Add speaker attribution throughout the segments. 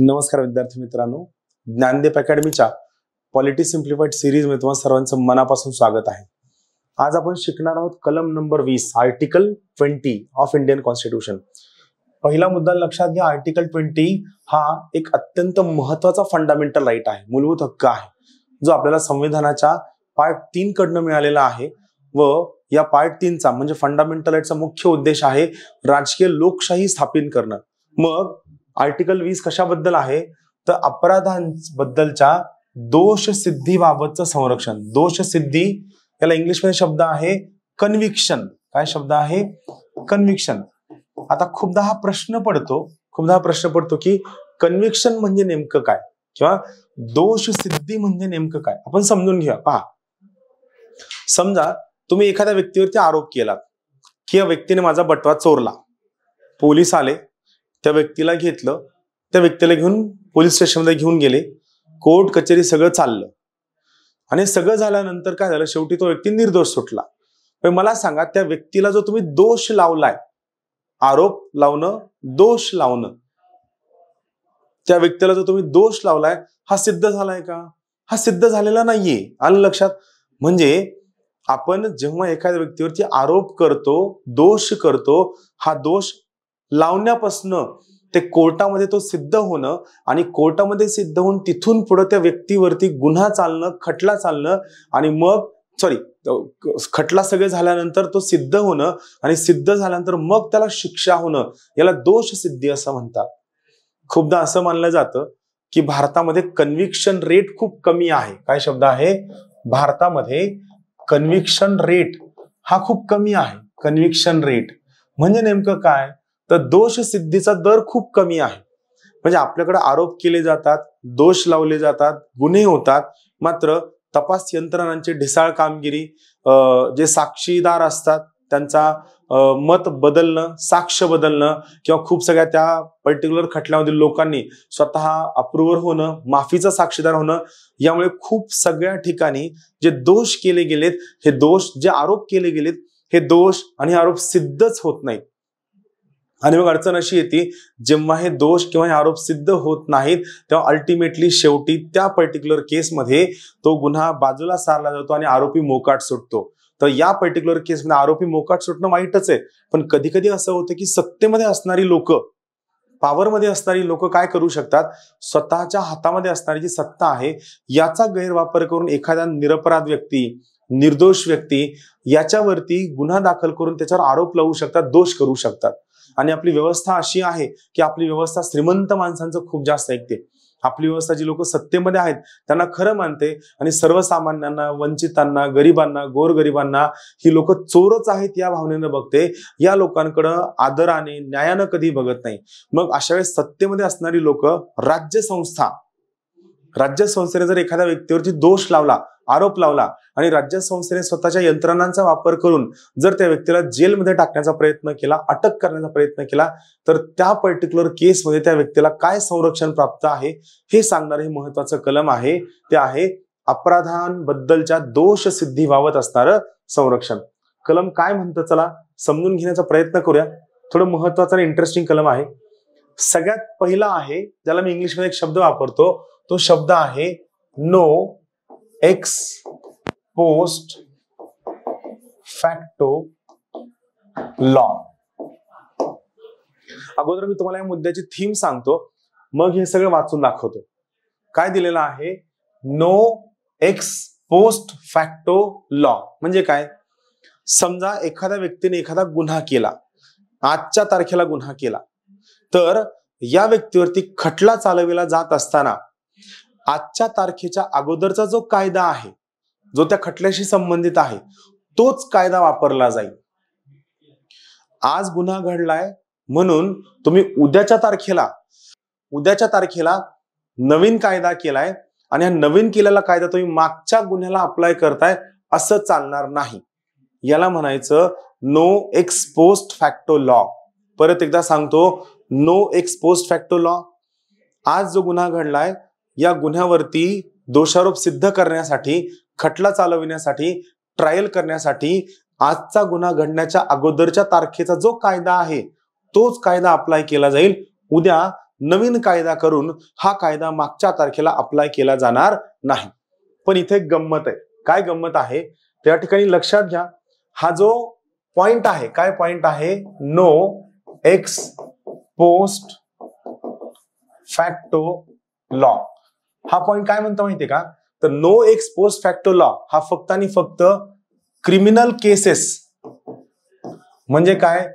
Speaker 1: नमस्कार विद्यार्थी मित्रांनो ज्ञानदेप अकॅडमीच्या पॉलिटी सिम्प्लिफाईड मध्ये तुम्हाला सर्वांचं मनापासून स्वागत आहे आज आपण शिकणार आहोत कलम नंबर वीस article twenty of Indian constitution पहिला मुद्दा लक्षात घ्या आर्टिकल ट्वेंटी हा एक अत्यंत महत्वाचा फंडामेंटल राईट आहे मूलभूत हक्क आहे जो आपल्याला संविधानाच्या पार्ट तीन कडनं मिळालेला आहे व या पार्ट तीनचा म्हणजे फंडामेंटल राईटचा मुख्य उद्देश आहे राजकीय लोकशाही स्थापित करणं मग आर्टिकल वीस कशाबद्दल आहे तर अपराधांबद्दलच्या दोष बाबतचं संरक्षण दोष सिद्धी याला इंग्लिशमध्ये शब्द आहे कन्व्हिक्शन काय शब्द आहे कन्व्हिक्शन आता खूपदा हा प्रश्न पडतो खूपदा हा प्रश्न पडतो की कन्व्हिक्शन म्हणजे नेमकं काय किंवा दोष सिद्धी म्हणजे नेमकं काय आपण समजून घेऊया पहा समजा तुम्ही एखाद्या व्यक्तीवरती आरोप केलात की या व्यक्तीने माझा बटवा चोरला पोलीस आले त्या व्यक्तीला घेतलं त्या व्यक्तीला घेऊन पोलीस स्टेशनमध्ये घेऊन गेले कोर्ट कचेरी सगळं चाललं आणि सगळं झाल्यानंतर काय झालं शेवटी तो व्यक्ती निर्दोष सुटला पण मला सांगा त्या व्यक्तीला जो तुम्ही दोष लावलाय आरोप लावणं दोष लावणं त्या व्यक्तीला जो तुम्ही दोष लावलाय हा सिद्ध झालाय का हा सिद्ध झालेला नाहीये आलं लक्षात म्हणजे आपण जेव्हा एखाद्या व्यक्तीवरती आरोप करतो दोष करतो हा दोष लावण्यापासनं ते कोर्टामध्ये तो सिद्ध होणं आणि कोर्टामध्ये सिद्ध होऊन तिथून पुढं त्या व्यक्तीवरती गुन्हा चालणं खटला चालणं आणि मग सॉरी खटला सगळे झाल्यानंतर तो सिद्ध होणं आणि सिद्ध झाल्यानंतर मग त्याला शिक्षा होणं याला दोष सिद्धी असं म्हणतात खूपदा असं मानलं जातं की भारतामध्ये कन्व्हिक्शन रेट खूप कमी आहे काय शब्द आहे भारतामध्ये कन्व्हिक्शन रेट हा खूप कमी आहे कन्व्हिक्शन रेट म्हणजे नेमकं काय तर दोष सिद्धीचा दर खूप कमी आहे म्हणजे आपल्याकडे आरोप केले जातात दोष लावले जातात गुन्हे होतात मात्र तपास यंत्रणांची ढिसाळ कामगिरी जे साक्षीदार असतात त्यांचा मत बदलणं साक्ष बदलणं किंवा खूप सगळ्या त्या पर्टिक्युलर खटल्यामधील लोकांनी स्वतः अप्रुव्हर होणं माफीचा साक्षीदार होणं यामुळे खूप सगळ्या ठिकाणी जे दोष केले गेलेत हे दोष जे आरोप केले गेलेत हे दोष आणि आरोप सिद्धच होत नाहीत आणि मग अडचण अशी येते जेव्हा हे दोष किंवा हे आरोप सिद्ध होत नाहीत तेव्हा अल्टिमेटली शेवटी त्या पर्टिक्युलर केसमध्ये तो गुन्हा बाजूला सारला जातो आणि आरोपी मोकाट सुटतो तर या पर्टिक्युलर केसमध्ये आरोपी मोकाट सुटणं वाईटच आहे पण कधी कधी असं होतं की सत्तेमध्ये असणारी लोक पॉवरमध्ये असणारी लोक काय करू शकतात स्वतःच्या हातामध्ये असणारी जी सत्ता आहे याचा गैरवापर करून एखादा निरपराध व्यक्ती निर्दोष व्यक्ती याच्यावरती गुन्हा दाखल करून त्याच्यावर आरोप लावू शकतात दोष करू शकतात आणि आपली व्यवस्था अशी आहे की आपली व्यवस्था श्रीमंत माणसांचं खूप जास्त ऐकते आपली व्यवस्था जी लोक सत्तेमध्ये आहेत त्यांना खरं मानते आणि सर्वसामान्यांना वंचितांना गरिबांना गोरगरिबांना ही लोक चोरच आहेत या भावनेनं बघते या लोकांकडं आदराने न्यायानं कधी बघत नाही मग अशा वेळेस सत्तेमध्ये असणारी लोक राज्यसंस्था राज्य संस्थेने जर एखाद्या व्यक्तीवरती दोष लावला आरोप लावला आणि राज्य संस्थेने स्वतःच्या यंत्रणांचा वापर करून जर त्या व्यक्तीला जेलमध्ये टाकण्याचा प्रयत्न केला अटक करण्याचा प्रयत्न केला तर त्या पर्टिक्युलर केसमध्ये त्या व्यक्तीला काय संरक्षण प्राप्त आहे हे सांगणारं हे महत्वाचं कलम आहे ते आहे अपराधांबद्दलच्या दोष सिद्धी व्हावत असणारं संरक्षण कलम काय म्हणतं चला समजून घेण्याचा प्रयत्न करूया थोडं महत्वाचं आणि इंटरेस्टिंग कलम आहे सगळ्यात पहिला आहे ज्याला मी इंग्लिशमध्ये एक शब्द वापरतो तो शब्द आहे no ex post facto law अगोदर मी तुम्हाला या मुद्द्याची थीम सांगतो मग हे सगळं वाचून दाखवतो काय दिलेलं आहे no ex post facto law म्हणजे काय समजा एखाद्या व्यक्तीने एखादा गुन्हा केला आजच्या तारखेला गुन्हा केला तर या व्यक्तीवरती खटला चालविला जात असताना आजच्या तारखेच्या अगोदरचा जो कायदा आहे जो त्या खटल्याशी संबंधित आहे तोच कायदा वापरला जाईल आज गुन्हा घडलाय म्हणून तुम्ही उद्याच्या तारखेला उद्याच्या तारखेला नवीन कायदा केलाय आणि हा नवीन केलेला कायदा तुम्ही मागच्या गुन्ह्याला अप्लाय करताय असं चालणार नाही याला म्हणायचं no ex post facto law परत एकदा सांगतो no ex post facto law आज जो गुन्हा घडलाय या गुन्ह्यावरती दोषारोप सिद्ध करण्यासाठी खटला चालविण्यासाठी ट्रायल करण्यासाठी आजचा गुन्हा घडण्याच्या अगोदरच्या तारखेचा जो कायदा आहे तोच कायदा अप्लाय केला जाईल उद्या नवीन कायदा करून हा कायदा मागच्या तारखेला अप्लाय केला जाणार नाही पण इथे गंमत आहे काय गंमत आहे त्या ठिकाणी लक्षात घ्या हा जो पॉइंट आहे काय पॉइंट आहे no ex post facto law हा पॉईंट काय म्हणतो माहितीये का तर no ex post facto law हा फक्त आणि फक्त क्रिमिनल केसेस म्हणजे काय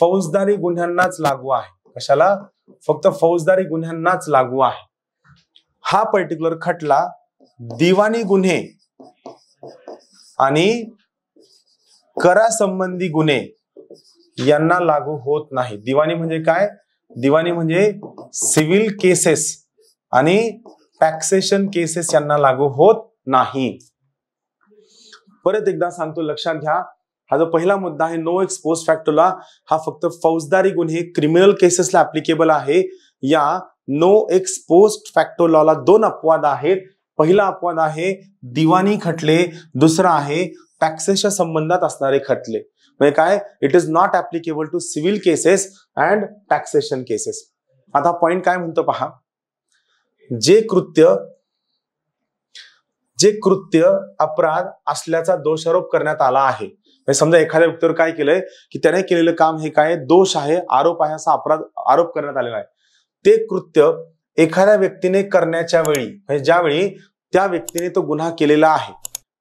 Speaker 1: फौजदारी गुन्ह्यांनाच लागू आहे कशाला फक्त फौजदारी गुन्ह्यांनाच लागू आहे हा पर्टिक्युलर खटला दिवाणी गुन्हे आणि करासंबंधी गुन्हे यांना लागू होत नाही दिवाणी म्हणजे काय दिवाणी म्हणजे सिव्हिल केसेस आणि टॅक्सेशन केसेस यांना लागू होत नाही परत एकदा सांगतो लक्षात घ्या हा जो पहिला मुद्दा आहे नो एक्सपोज फॅक्टोला हा फक्त फौजदारी गुन्हे क्रिमिनल केसेसला अप्लिकेबल आहे या नो एक्सपोज फॅक्टोलॉला दोन अपवाद आहेत पहिला अपवाद आहे दिवाणी खटले दुसरा आहे टॅक्सेसच्या संबंधात असणारे खटले म्हणजे काय it is not applicable to civil cases and taxation cases आता पॉइंट काय म्हणतो पहा जे कृत्य जे कृत्य अपराध असल्याचा दोषारोप करण्यात आला आहे म्हणजे समजा एखाद्या व्यक्तीवर काय केलंय की त्याने केलेलं काम हे काय दोष आहे आरोप आहे असा अपराध आरोप करण्यात आलेला आहे ते कृत्य एखाद्या व्यक्तीने करण्याच्या वेळी म्हणजे ज्यावेळी त्या व्यक्तीने तो गुन्हा केलेला आहे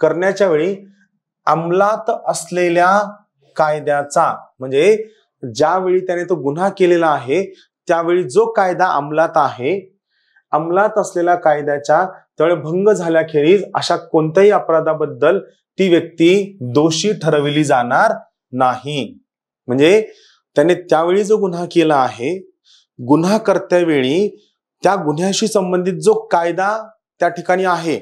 Speaker 1: करण्याच्या वेळी अंमलात असलेल्या कायद्याचा म्हणजे ज्यावेळी त्याने तो गुन्हा केलेला आहे त्यावेळी जो कायदा अंमलात आहे अंमलात असलेल्या कायद्याच्या तळभंग झाल्याखेरीज अशा कोणत्याही अपराधाबद्दल ती व्यक्ती दोषी ठरविली जाणार नाही म्हणजे त्याने त्यावेळी जो गुन्हा केला आहे गुन्हा करत्यावेळी त्या गुन्ह्याशी संबंधित जो कायदा त्या ठिकाणी आहे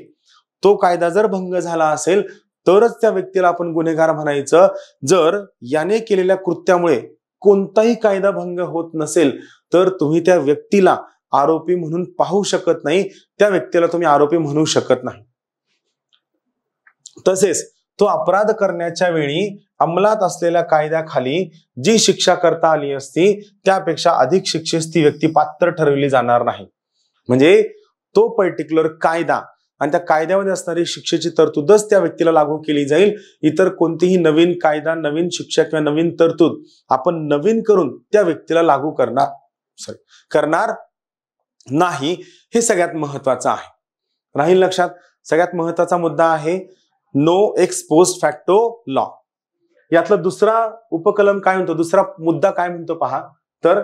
Speaker 1: तो कायदा जर भंग झाला असेल तरच त्या व्यक्तीला आपण गुन्हेगार म्हणायचं जर याने केलेल्या कृत्यामुळे कोणताही कायदा भंग होत नसेल तर तुम्ही त्या व्यक्तीला आरोपी म्हणून पाहू शकत नाही त्या व्यक्तीला तुम्ही आरोपी म्हणू शकत नाही तसेच तो अपराध करण्याच्या वेळी अंमलात असलेल्या कायद्याखाली जी शिक्षा करता आली असती त्यापेक्षा अधिक शिक्षेस ती व्यक्ती पात्र ठरवली जाणार नाही म्हणजे तो पर्टिक्युलर कायदा आणि त्या कायद्यामध्ये असणारी शिक्षेची तरतूदच त्या व्यक्तीला लागू केली जाईल इतर कोणतीही नवीन कायदा नवीन शिक्षा किंवा नवीन तरतूद आपण नवीन करून त्या व्यक्तीला लागू करणार सॉरी करणार नाही हे सगळ्यात महत्वाचं आहे राहील लक्षात सगळ्यात महत्वाचा मुद्दा आहे नो एक्सपोज फॅक्टो लॉ यातला दुसरा उपकलम काय म्हणतो दुसरा मुद्दा काय म्हणतो पहा तर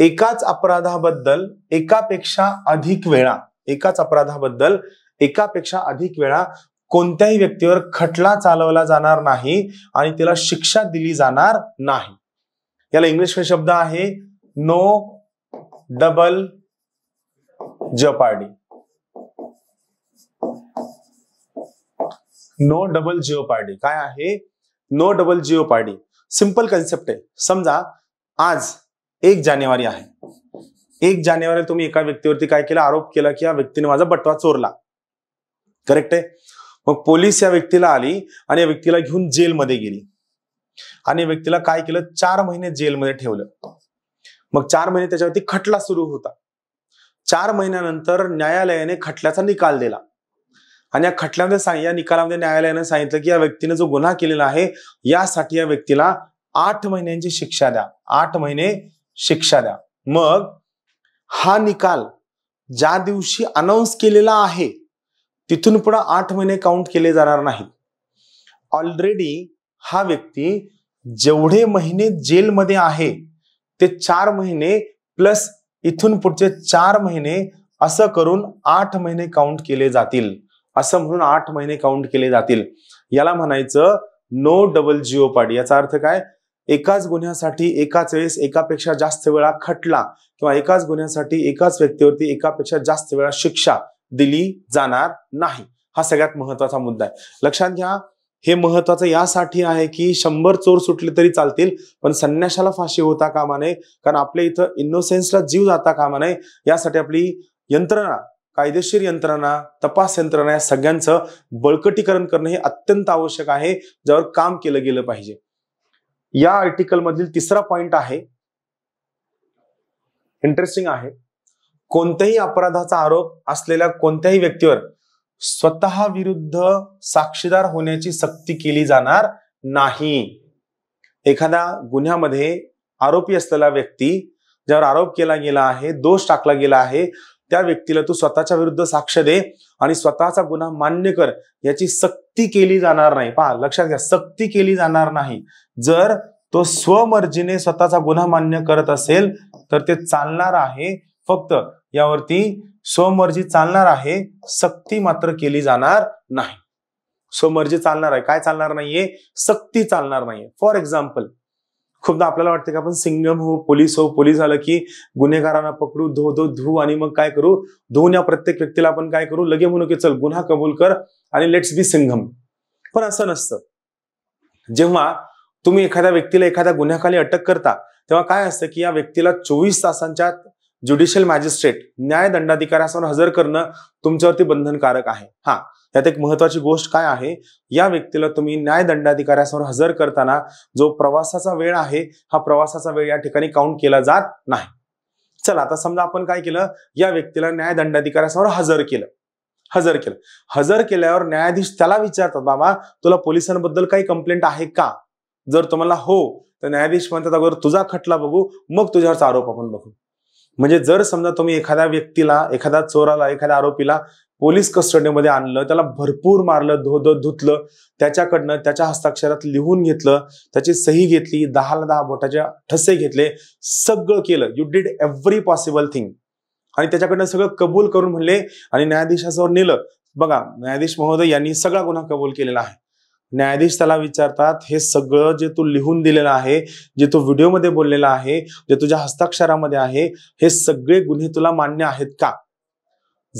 Speaker 1: एकाच अपराधाबद्दल एकापेक्षा अधिक वेळा एकाच अपराधाबद्दल एकापेक्षा अधिक वेळा कोणत्याही व्यक्तीवर खटला चालवला जाणार नाही आणि तिला शिक्षा दिली जाणार नाही याला इंग्लिश शब्द आहे no double jeopardy no double jeopardy काय आहे no double jeopardy simple concept आहे समजा आज एक जानेवारी आहे एक जानेवारी तुम्ही एका व्यक्तीवरती काय केलं आरोप केला की या व्यक्तीने माझा बटवा चोरला करेक्ट आहे मग पोलीस या व्यक्तीला आली आणि या व्यक्तीला घेऊन जेलमध्ये गेली आणि व्यक्तीला काय केलं चार महिने जेलमध्ये ठेवलं मग चार महिने त्याच्यावरती खटला सुरू होता चार महिन्यानंतर न्यायालयाने खटल्याचा निकाल दिला आणि या खटल्यामध्ये या निकालामध्ये न्यायालयाने सांगितलं की या व्यक्तीने जो गुन्हा केलेला आहे यासाठी या व्यक्तीला आठ महिन्यांची शिक्षा द्या आठ महिने शिक्षा द्या मग हा निकाल ज्या दिवशी अनाऊन्स केलेला आहे तिथून पुढे आठ महिने काउंट केले जाणार नाही ऑलरेडी हा व्यक्ती जेवढे महिने जेलमध्ये आहे ते चार महिने प्लस इथून पुढचे चार महिने असं करून आठ महिने काउंट केले जातील असं म्हणून आठ महिने काउंट केले जातील याला म्हणायचं नो डबल जिओ पाड याचा अर्थ काय एकाच गुन्ह्यासाठी एकाच वेळेस एकापेक्षा जास्त वेळा खटला किंवा एकाच गुन्ह्यासाठी एकाच व्यक्तीवरती एकापेक्षा जास्त वेळा शिक्षा दिली जाणार नाही हा सगळ्यात महत्वाचा मुद्दा आहे लक्षात घ्या हे महत्वाचं यासाठी आहे की शंभर चोर सुटले तरी चालतील पण संन्याशाला फाशी होता कामा नये कारण आपल्या इथं इनोसेन्सला जीव जाता कामा नये यासाठी आपली यंत्रणा कायदेशीर यंत्रणा तपास यंत्रणा या सगळ्यांचं बळकटीकरण करणं हे अत्यंत आवश्यक आहे ज्यावर काम केलं गेलं पाहिजे या आर्टिकल मधील तिसरा पॉइंट आहे इंटरेस्टिंग आहे कोणत्याही अपराधाचा आरोप असलेल्या कोणत्याही व्यक्तीवर स्वतः विरुद्ध साक्षीदार होण्याची सक्ती केली जाणार नाही एखाद्या गुन्ह्यामध्ये आरोपी असलेला व्यक्ती ज्यावर आरोप केला गेला आहे दोष टाकला गेला आहे त्या व्यक्तीला तू स्वतःच्या विरुद्ध साक्ष दे आणि स्वतःचा गुन्हा मान्य कर याची सक्ती केली जाणार नाही पहा लक्षात घ्या सक्ती केली जाणार नाही जर तो स्वमर्जीने स्वतःचा गुन्हा मान्य करत असेल तर ते चालणार आहे फक्त यावरती स्वमर्जी चालणार आहे सक्ती मात्र केली जाणार नाही स्वमर्जी चालणार आहे काय चालणार नाहीये सक्ती चालणार नाहीये फॉर एक्झाम्पल खूपदा आपल्याला वाटतं की आपण सिंगम हो पोलीस हो पोलीस झालं की गुन्हेगारांना पकडू धो धो धू आणि मग काय करू धुवून या प्रत्येक व्यक्तीला आपण काय करू लगे म्हणू की चल गुन्हा कबूल कर आणि लेट्स बी सिंघम पण असं नसतं जेव्हा तुम्ही एखाद्या व्यक्तीला एखाद्या गुन्ह्याखाली अटक करता तेव्हा काय असतं की या व्यक्तीला चोवीस तासांच्या ज्युडिशियल मॅजिस्ट्रेट दंडाधिकाऱ्यासमोर हजर करणं तुमच्यावरती बंधनकारक आहे हा त्यात एक महत्वाची गोष्ट काय आहे या व्यक्तीला तुम्ही न्याय दंडाधिकाऱ्यासमोर हजर करताना जो प्रवासाचा वेळ आहे हा प्रवासाचा वेळ या ठिकाणी काउंट केला जात नाही चला आता समजा आपण काय केलं या व्यक्तीला न्यायदंडाधिकाऱ्यासमोर हजर केलं हजर केलं हजर केल्यावर न्यायाधीश त्याला विचारतात बाबा तुला पोलिसांबद्दल काही कंप्लेंट आहे का जर तुम्हाला हो तर न्यायाधीश म्हणतात अगोदर तुझा खटला बघू मग तुझ्यावरचा आरोप आपण बघू म्हणजे जर समजा तुम्ही एखाद्या व्यक्तीला एखाद्या चोराला एखाद्या आरोपीला पोलीस कस्टडीमध्ये आणलं त्याला भरपूर मारलं धो धुतलं त्याच्याकडनं त्याच्या हस्ताक्षरात लिहून घेतलं त्याची सही घेतली दहाला दहा बोटाच्या ठसे घेतले सगळं केलं you did every possible thing आणि त्याच्याकडनं सगळं कबूल करून म्हणले आणि न्यायाधीशासमोर नेलं बघा न्यायाधीश महोदय यांनी सगळा गुन्हा कबूल केलेला आहे न्यायाधीश त्याला विचारतात हे सगळं जे तू लिहून दिलेलं आहे जे तू व्हिडिओमध्ये बोललेला आहे जे तुझ्या हस्ताक्षरामध्ये आहे हे सगळे गुन्हे तुला मान्य आहेत का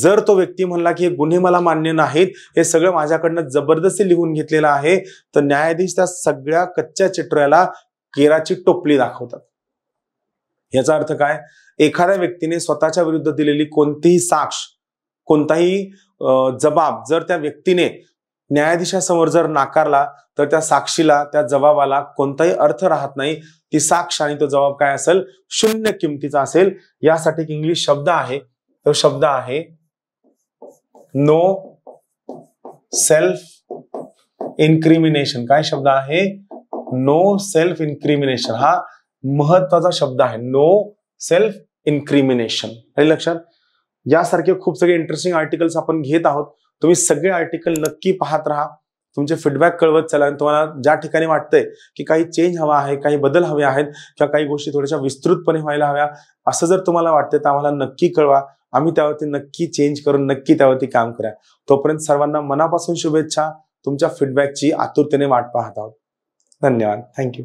Speaker 1: जर तो व्यक्ती म्हणला की हे गुन्हे मला मान्य नाहीत हे सगळं माझ्याकडनं जबरदस्ती लिहून घेतलेलं आहे तर न्यायाधीश त्या सगळ्या कच्च्या चिटऱ्याला केराची टोपली दाखवतात याचा अर्थ काय एखाद्या व्यक्तीने स्वतःच्या विरुद्ध दिलेली कोणतीही साक्ष कोणताही जबाब जर त्या व्यक्तीने न्यायाधीशासमोर जर नाकारला तर त्या साक्षीला त्या जबाबाला कोणताही अर्थ राहत नाही ती साक्ष आणि तो जबाब काय असेल शून्य किमतीचा असेल यासाठी एक इंग्लिश शब्द आहे तो शब्द आहे नो सेल्फ इन्क्रिमिनेशन काय शब्द आहे नो सेल्फ इन्क्रिमिनेशन हा महत्वाचा शब्द आहे नो सेल्फ इन्क्रिमिनेशन लक्षात यासारखे खूप सगळे इंटरेस्टिंग आर्टिकल्स आपण घेत आहोत तुम्ही सगळे आर्टिकल नक्की पाहत राहा तुमचे फीडबॅक कळवत चला आणि तुम्हाला ज्या ठिकाणी वाटतंय की काही चेंज हवा आहे काही बदल हवे आहेत किंवा काही गोष्टी थोड्याशा विस्तृतपणे व्हायला हव्या असं जर तुम्हाला वाटतंय तर आम्हाला नक्की कळवा आम्ही त्यावरती नक्की चेंज करून नक्की त्यावरती काम करा तोपर्यंत सर्वांना मनापासून शुभेच्छा तुमच्या फीडबॅकची आतुरतेने वाट पाहत आहोत धन्यवाद थँक्यू